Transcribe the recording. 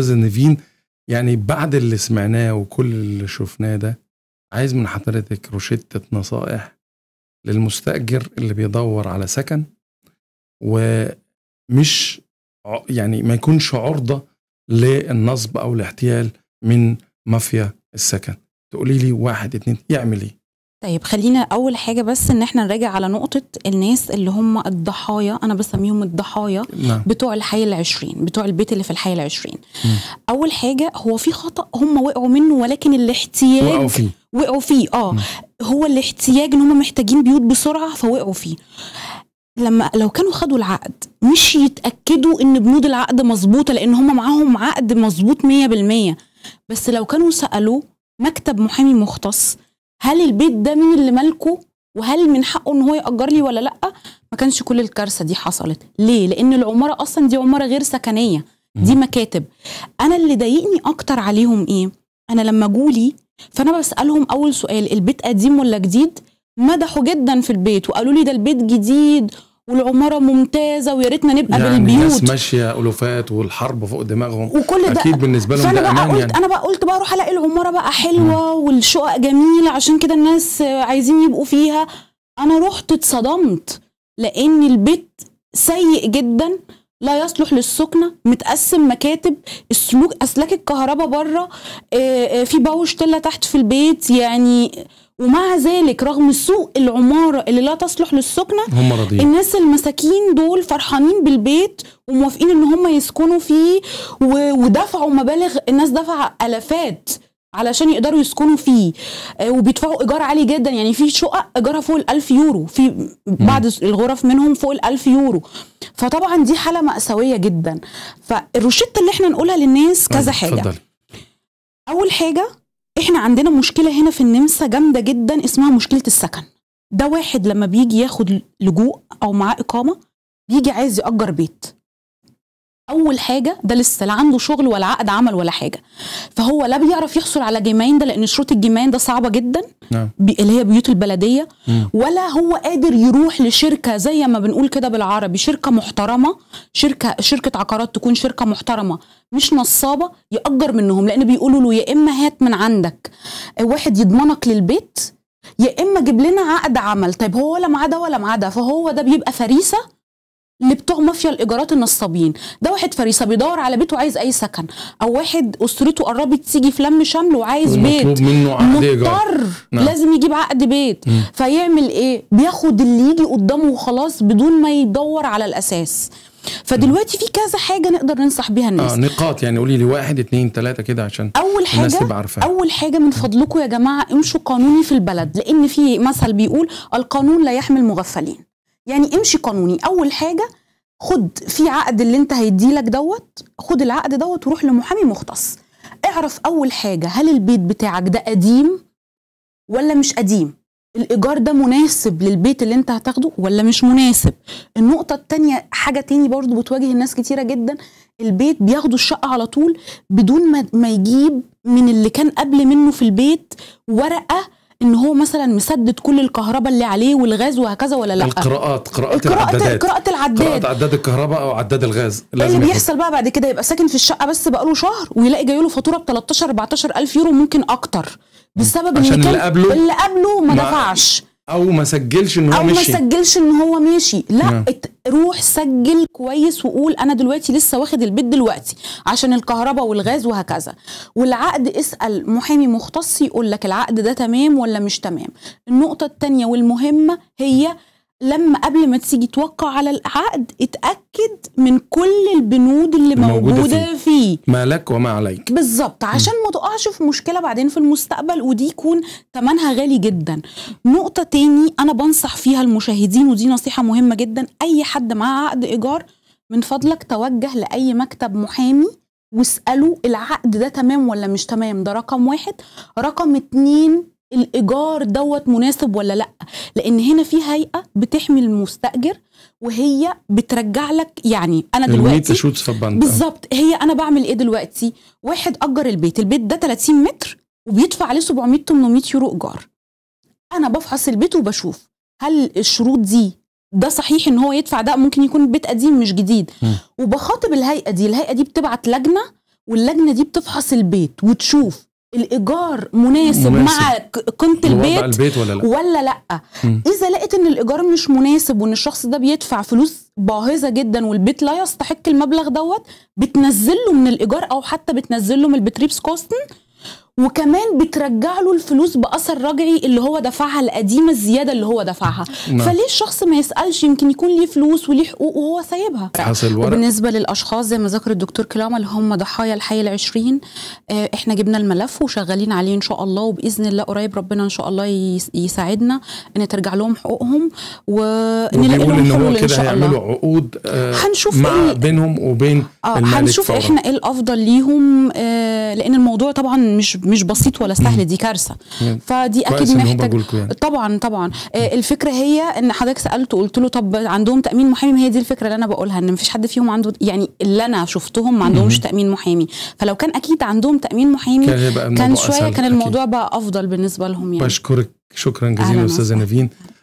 استاذ نيفين يعني بعد اللي سمعناه وكل اللي شفناه ده عايز من حضرتك روشتة نصائح للمستأجر اللي بيدور على سكن ومش يعني ما يكونش عرضة للنصب أو الاحتيال من مافيا السكن تقولي لي واحد اتنين يعمل ايه طيب خلينا اول حاجه بس ان احنا نراجع على نقطه الناس اللي هم الضحايا انا بسميهم الضحايا نعم. بتوع الحي العشرين بتوع البيت اللي في الحي العشرين م. اول حاجه هو في خطا هم وقعوا منه ولكن الاحتياج وقعوا فيه وقعوا فيه اه هو الاحتياج ان هم محتاجين بيوت بسرعه فوقعوا فيه لما لو كانوا خدوا العقد مش يتاكدوا ان بنود العقد مظبوطه لان هم معاهم عقد مظبوط 100% بس لو كانوا سالوا مكتب محامي مختص هل البيت ده مين اللي مالكه وهل من حقه ان هو ياجر لي ولا لا ما كانش كل الكارثه دي حصلت ليه لان العماره اصلا دي عماره غير سكنيه دي مكاتب انا اللي ضايقني اكتر عليهم ايه انا لما جولي فانا بسالهم اول سؤال البيت قديم ولا جديد مدحوا جدا في البيت وقالوا لي ده البيت جديد والعماره ممتازه ويا ريتنا نبقى يعني بالبيوت الناس ماشيه الوفات والحرب فوق دماغهم وكل ده اكيد بالنسبه لهم ده امان قلت يعني انا بقى قلت بقى اروح الاقي العماره بقى حلوه والشقق جميله عشان كده الناس عايزين يبقوا فيها انا رحت اتصدمت لان البيت سيء جدا لا يصلح للسكنة متقسم مكاتب السلوك أسلاك الكهرباء بره آه، آه، في باوش تلة تحت في البيت يعني ومع ذلك رغم سوء العمارة اللي لا تصلح للسكنة هم راضيين الناس المساكين دول فرحانين بالبيت وموافقين ان هم يسكنوا فيه ودفعوا مبالغ الناس دفع الافات علشان يقدروا يسكنوا فيه آه، وبيدفعوا ايجار عالي جدا يعني في شقق ايجارها فوق ال1000 يورو في بعض الغرف منهم فوق ال1000 يورو فطبعا دي حاله ماساويه جدا فالروشته اللي احنا نقولها للناس كذا طيب، حاجه اتفضلي. اول حاجه احنا عندنا مشكله هنا في النمسا جامده جدا اسمها مشكله السكن ده واحد لما بيجي ياخد لجوء او معاه اقامه بيجي عايز ياجر بيت اول حاجه ده لسه لا عنده شغل ولا عقد عمل ولا حاجه فهو لا بيعرف يحصل على جمعين ده لان شروط الجمعين ده صعبه جدا نعم. اللي هي بيوت البلديه مم. ولا هو قادر يروح لشركه زي ما بنقول كده بالعربي شركه محترمه شركه شركه عقارات تكون شركه محترمه مش نصابه ياجر منهم لان بيقولوا له يا اما هات من عندك آه، واحد يضمنك للبيت يا اما جيب لنا عقد عمل طيب هو ولا معاه ده ولا معاه ده فهو ده بيبقى فريسه لبتوع مافيا الايجارات النصابين ده واحد فريسه بيدور على بيته عايز اي سكن او واحد اسرته قربت تيجي في لم شمل وعايز بيت منه عقد مضطر نعم. لازم يجيب عقد بيت مم. فيعمل ايه بياخد اللي يجي قدامه وخلاص بدون ما يدور على الاساس فدلوقتي في كذا حاجه نقدر ننصح بيها الناس آه نقاط يعني قولي لي واحد اتنين تلاته كده عشان اول حاجه الناس تبقى اول حاجه من فضلكم يا جماعه امشوا قانوني في البلد لان في مثل بيقول القانون لا يحمل مغفلين يعني امشي قانوني اول حاجه خد في عقد اللي انت هيديلك دوت خد العقد دوت وروح لمحامي مختص اعرف اول حاجه هل البيت بتاعك ده قديم ولا مش قديم الايجار ده مناسب للبيت اللي انت هتاخده ولا مش مناسب النقطه الثانيه حاجه تاني برضو بتواجه الناس كتيره جدا البيت بياخدوا الشقه على طول بدون ما, ما يجيب من اللي كان قبل منه في البيت ورقه ان هو مثلا مسدد كل الكهرباء اللي عليه والغاز وهكذا ولا لا القراءات قراءات العدادات قراءة العداد قراءات عداد الكهرباء او عداد الغاز اللي بيحصل بقى بعد كده يبقى ساكن في الشقه بس بقاله شهر ويلاقي جاي له فاتوره ب 13 14 الف يورو ممكن اكتر بسبب عشان اللي قبله اللي قبله ما دفعش او ما سجلش ان هو أو مشي او ما سجلش ان هو ماشي لا yeah. نعم. روح سجل كويس وقول انا دلوقتي لسه واخد البيت دلوقتي عشان الكهرباء والغاز وهكذا والعقد اسال محامي مختص يقول لك العقد ده تمام ولا مش تمام النقطه الثانيه والمهمه هي لما قبل ما تيجي توقع على العقد اتاكد من كل البنود اللي موجوده, فيه. فيه ما لك وما عليك بالظبط عشان ما تقعش في مشكله بعدين في المستقبل ودي يكون ثمنها غالي جدا نقطه تاني انا بنصح فيها المشاهدين ودي نصيحه مهمه جدا اي حد معاه عقد ايجار من فضلك توجه لاي مكتب محامي واساله العقد ده تمام ولا مش تمام ده رقم واحد رقم اتنين الايجار دوت مناسب ولا لا لان هنا في هيئه بتحمي المستاجر وهي بترجع لك يعني انا دلوقتي بالظبط هي انا بعمل ايه دلوقتي واحد اجر البيت البيت ده 30 متر وبيدفع عليه 700 800 يورو ايجار انا بفحص البيت وبشوف هل الشروط دي ده صحيح ان هو يدفع ده ممكن يكون بيت قديم مش جديد م. وبخاطب الهيئه دي الهيئه دي بتبعت لجنه واللجنه دي بتفحص البيت وتشوف الايجار مناسب, مناسب. مع قيمه البيت, البيت ولا لا, ولا لأ. اذا لقيت ان الايجار مش مناسب وان الشخص ده بيدفع فلوس باهظه جدا والبيت لا يستحق المبلغ دوت بتنزله من الايجار او حتى بتنزله من البتريبس كوستن وكمان بترجع له الفلوس باثر رجعي اللي هو دفعها القديمه الزياده اللي هو دفعها نعم. فليه الشخص ما يسالش يمكن يكون ليه فلوس وليه حقوق وهو سايبها وبالنسبه للاشخاص زي ما ذكر الدكتور كلاما اللي هم ضحايا الحي العشرين آه، احنا جبنا الملف وشغالين عليه ان شاء الله وباذن الله قريب ربنا ان شاء الله يساعدنا ان ترجع لهم حقوقهم ونلاقي لهم ان شاء الله عقود آه هنشوف مع إيه بينهم وبين آه هنشوف إيه فورا. احنا ايه الافضل ليهم آه لان الموضوع طبعا مش مش بسيط ولا سهل دي كارثه فدي اكيد محتاج يعني. طبعا طبعا آه، الفكره هي ان حضرتك سالته قلت له طب عندهم تامين محامي ما هي دي الفكره اللي انا بقولها ان مفيش حد فيهم عنده يعني اللي انا شفتهم ما عندهمش تامين محامي فلو كان اكيد عندهم تامين محامي كان, كان شويه كان الموضوع أكيد. بقى افضل بالنسبه لهم يعني بشكرك شكرا جزيلا استاذه نافين